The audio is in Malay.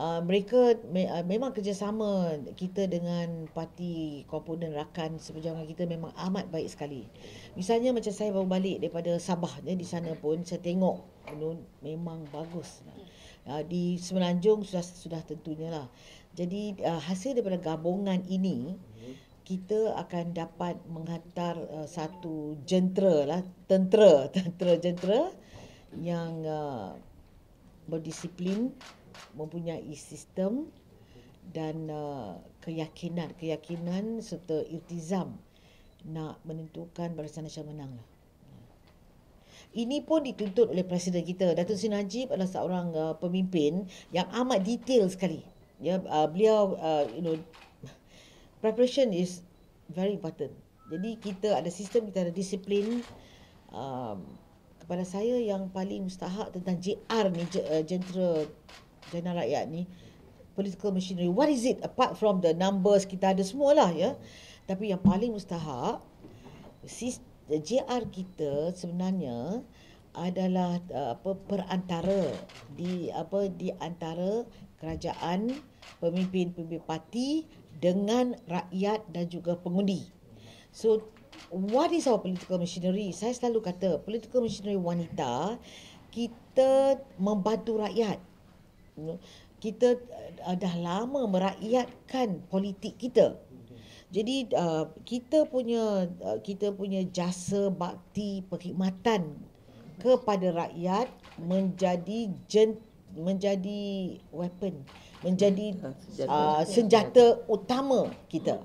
Ah, mereka ah, memang kerjasama kita dengan parti komponen rakan seperjuangan kita memang amat baik sekali. Misalnya macam saya baru balik daripada Sabah ya, di sana pun saya tengok memang bagus. Lah. Ah, di Semenanjung sudah sudah tentunya lah. Jadi hasil daripada gabungan ini kita akan dapat menghantar satu jentera lah, tentera, tentera jentera yang uh, berdisiplin, mempunyai sistem dan uh, keyakinan, keyakinan serta iltizam nak menentukan barisan Malaysia menang. Lah. Ini pun dituntut oleh presiden kita. Datuk Seri Najib adalah seorang uh, pemimpin yang amat detail sekali. Ya, uh, beliau uh, you know preparation is very important. Jadi kita ada sistem, kita ada disiplin um, kepada saya yang paling mustahak tentang JR ni jentera uh, jenderal rakyat ni political machinery what is it apart from the numbers kita ada semua lah ya tapi yang paling mustahak JR kita sebenarnya adalah uh, apa perantara di apa di antara kerajaan pemimpin-pemimpin parti dengan rakyat dan juga pengundi so what is our political machinery? Saya selalu kata political machinery wanita kita membantu rakyat. Kita uh, dah lama merakyatkan politik kita. Jadi uh, kita punya uh, kita punya jasa bakti perkhidmatan kepada rakyat menjadi jen, menjadi weapon menjadi uh, senjata utama kita.